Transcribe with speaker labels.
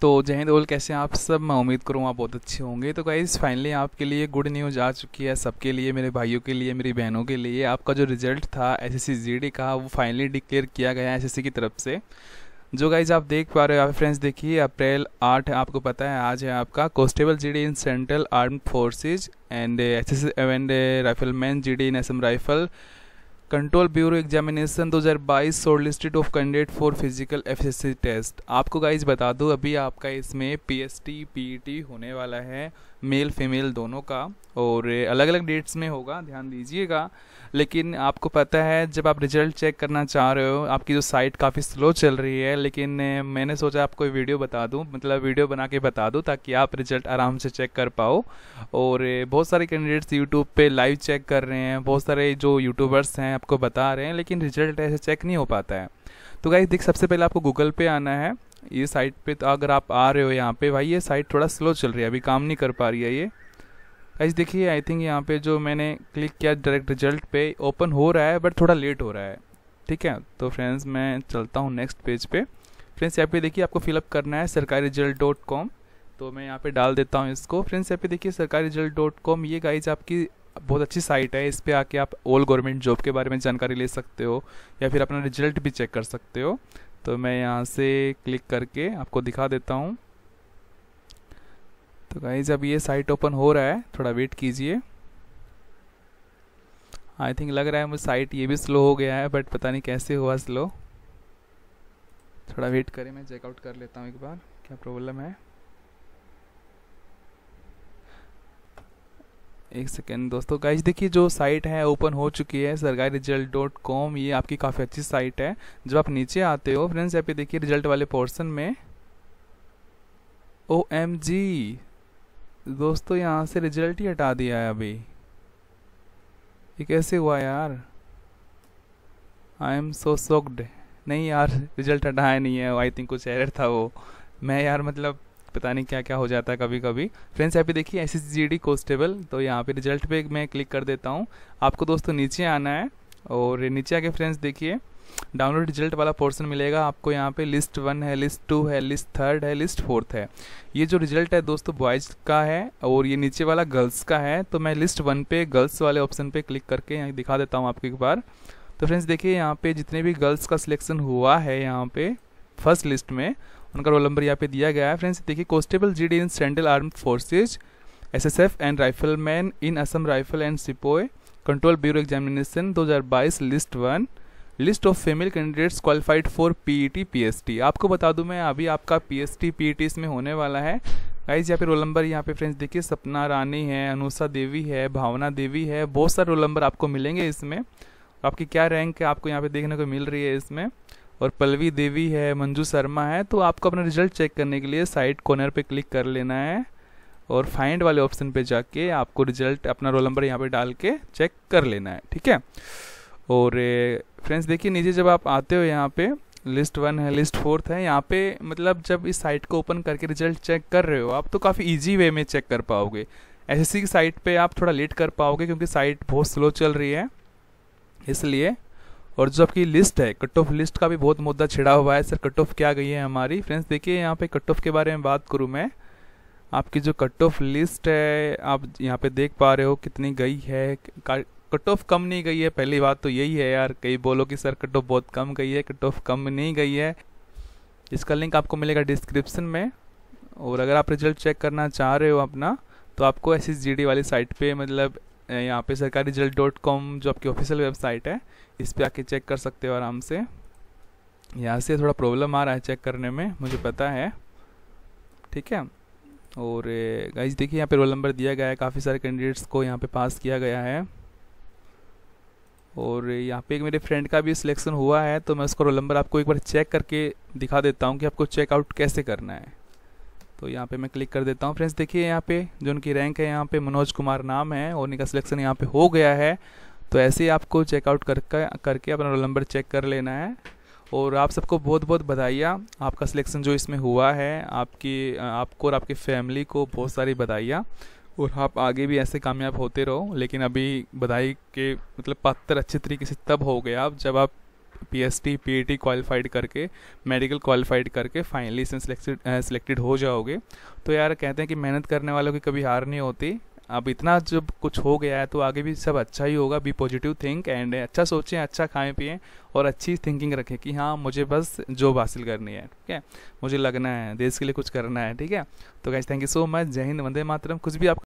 Speaker 1: तो जय हिंद ओल कैसे हैं आप सब मैं उम्मीद करूँ आप बहुत अच्छे होंगे तो गाइज़ फाइनली आपके लिए गुड न्यूज़ आ चुकी है सबके लिए मेरे भाइयों के लिए मेरी बहनों के लिए आपका जो रिजल्ट था एसएससी जीडी का वो फाइनली डिक्लेयर किया गया है एस की तरफ से जो गाइज आप देख पा रहे हो आप फ्रेंड्स देखिए अप्रैल आठ आपको पता है आज है आपका constable G in central arm forces and S S and rifleman G in S rifle control bureau examination 2022 short listed of candidate for physical F test आपको गाइज बता दूँ अभी आपका इसमें पीएसटी पीईटी e होने वाला है मेल फीमेल दोनों का और अलग अलग डेट्स में होगा ध्यान दीजिएगा लेकिन आपको पता है जब आप रिजल्ट चेक करना चाह रहे हो आपकी जो साइट काफ़ी स्लो चल रही है लेकिन मैंने सोचा आपको वीडियो बता दूँ मतलब वीडियो बना के बता दूँ ताकि आप रिजल्ट आराम से चेक कर पाओ और बहुत सारे कैंडिडेट्स यूट्यूब पे लाइव चेक कर रहे हैं बहुत सारे जो यूट्यूबर्स हैं आपको बता रहे हैं लेकिन रिजल्ट ऐसे चेक नहीं हो पाता है तो गाइज देख सबसे पहले आपको गूगल पे आना है ये साइट पे तो अगर आप आ रहे हो यहाँ पे भाई ये साइट थोड़ा स्लो चल रही है अभी काम नहीं कर पा रही है ये गाइस देखिए आई थिंक यहाँ पे जो मैंने क्लिक किया डायरेक्ट रिजल्ट पे ओपन हो रहा है बट थोड़ा लेट हो रहा है ठीक है तो फ्रेंड्स मैं चलता हूँ नेक्स्ट पेज पे फ्रेंड्स यहाँ पे देखिए आपको फिलअप करना है सरकारी रिजल्ट डॉट कॉम तो मैं यहाँ पे डाल देता हूँ इसको फ्रेंड्स यहाँ पे देखिए सरकारी रिजल्ट डॉट कॉम ये गाइज आपकी बहुत अच्छी साइट है इस पर आके आप ऑल गवर्नमेंट जॉब के बारे में जानकारी ले सकते हो या फिर अपना रिजल्ट भी चेक कर सकते हो तो मैं यहाँ से क्लिक करके आपको दिखा देता हूँ तो गाइज अब ये साइट ओपन हो रहा है थोड़ा वेट कीजिए आई थिंक लग रहा है मुझे साइट ये भी स्लो हो गया है बट पता नहीं कैसे हुआ स्लो थोड़ा वेट करें मैं चेकआउट कर लेता हूँ एक बार क्या प्रॉब्लम है एक सेकेंड दोस्तों गाइज देखिए जो साइट है ओपन हो चुकी है सरकारी रिजल्ट डॉट कॉम ये आपकी काफ़ी अच्छी साइट है जब आप नीचे आते हो फ्रेंड्स यहाँ पे देखिए रिजल्ट वाले पोर्सन में ओ एम जी दोस्तों यहाँ से रिजल्ट ही हटा दिया है अभी ये कैसे हुआ यार आई एम सो सोक्ड नहीं यार रिजल्ट हटाया नहीं है आई थिंक कुछ एरर था वो मैं यार मतलब पता नहीं क्या क्या हो जाता है कभी कभी फ्रेंड्स यहाँ पे देखिए S S G D constable तो यहाँ पे रिजल्ट पे मैं क्लिक कर देता हूँ आपको दोस्तों नीचे आना है और नीचे आके फ्रेंड्स देखिए डाउनलोड रिजल्ट वाला पोर्शन मिलेगा आपको यहाँ पे लिस्ट वन है लिस्ट टू है लिस्ट थर्ड है लिस्ट फोर्थ है ये जो रिजल्ट है दोस्तों बॉयज़ का है और ये नीचे वाला गर्ल्स का है तो मैं लिस्ट वन पे गर्ल्स वाले ऑप्शन पे क्लिक करके यहाँ दिखा देता हूँ आपको एक बार तो फ्रेंड्स देखिए यहाँ पे जितने भी गर्ल्स का सिलेक्शन हुआ है यहाँ पे फर्स्ट लिस्ट में उनका रोल नंबर यहाँ पे दिया गया है फ्रेंड्स देखिए constable G D in central arm forces S S F and rifleman in Assam rifle and sepoy control bureau examination 2022 list one list of female candidates qualified for PET PST आपको बता दूं मैं अभी आपका PST PET e इसमें होने वाला है गाइज यहाँ पे रोल नंबर यहाँ पे फ्रेंड्स देखिए सपना रानी है अनुषा देवी है भावना देवी है बहुत सारे रोल नंबर आपको मिलेंगे इसमें आपकी क्या रैंक है आपको यहाँ पे देखने को मिल रही है इसमें और पल्लवी देवी है मंजू शर्मा है तो आपको अपना रिजल्ट चेक करने के लिए साइड कॉर्नर पे क्लिक कर लेना है और फाइंड वाले ऑप्शन पे जाके आपको रिजल्ट अपना रोल नंबर यहाँ पे डाल के चेक कर लेना है ठीक है और फ्रेंड्स देखिए नीचे जब आप आते हो यहाँ पे लिस्ट वन है लिस्ट फोर्थ है यहाँ पे मतलब जब इस साइट को ओपन करके रिजल्ट चेक कर रहे हो आप तो काफ़ी ईजी वे में चेक कर पाओगे एस की साइट पे आप थोड़ा लेट कर पाओगे क्योंकि साइट बहुत स्लो चल रही है इसलिए और जो आपकी लिस्ट है कट ऑफ लिस्ट का भी बहुत मुद्दा छिड़ा हुआ है सर कट ऑफ क्या गई है हमारी फ्रेंड्स देखिए यहाँ पे कट ऑफ के बारे में बात करूँ मैं आपकी जो कट ऑफ लिस्ट है आप यहाँ पे देख पा रहे हो कितनी गई है कट ऑफ कम नहीं गई है पहली बात तो यही है यार कई बोलो कि सर कट ऑफ बहुत कम गई है कट ऑफ कम नहीं गई है इसका लिंक आपको मिलेगा डिस्क्रिप्शन में और अगर आप रिजल्ट चेक करना चाह रहे हो अपना तो आपको एस एस जी डी वाली साइट पे मतलब यहाँ पे सरकारी रिजल्ट डॉट कॉम जो आपकी ऑफिशियल वेबसाइट है इस पर आके चेक कर सकते हो आराम से यहाँ से थोड़ा प्रॉब्लम आ रहा है चेक करने में मुझे पता है ठीक है और गाइज देखिए यहाँ पे रोल नंबर दिया गया है काफ़ी सारे कैंडिडेट्स को यहाँ पे पास किया गया है और यहाँ पे एक मेरे फ्रेंड का भी सिलेक्शन हुआ है तो मैं उसका रोल नंबर आपको एक बार चेक करके दिखा देता हूँ कि आपको चेकआउट कैसे करना है तो यहाँ पे मैं क्लिक कर देता हूँ फ्रेंड्स देखिए यहाँ पे जो उनकी रैंक है यहाँ पे मनोज कुमार नाम है और उनका सिलेक्शन यहाँ पे हो गया है तो ऐसे ही आपको चेकआउट कर करके अपना रोल नंबर चेक कर लेना है और आप सबको बहुत बहुत बधाइयाँ आपका सिलेक्शन जो इसमें हुआ है आपकी आपको और आपकी फैमिली को बहुत सारी बधाइयाँ और आप आगे भी ऐसे कामयाब होते रहो लेकिन अभी बधाई के मतलब पात्र अच्छे तरीके से तब हो गया आप जब आप P S T P A T qualified करके मेडिकल क्वालिफाइड करके फाइनली इसमें सिलेक्टेड हो जाओगे तो यार कहते हैं कि मेहनत करने वालों की कभी हार नहीं होती अब इतना जब कुछ हो गया है तो आगे भी सब अच्छा ही होगा बी पॉजिटिव थिंक एंड अच्छा सोचें अच्छा खाएं पिएं और अच्छी थिंकिंग रखें कि हाँ मुझे बस जॉब हासिल करनी है ठीक है मुझे लगना है देश के लिए कुछ करना है ठीक है तो guys thank you so much जय हिंद वंदे मातरम कुछ भी आप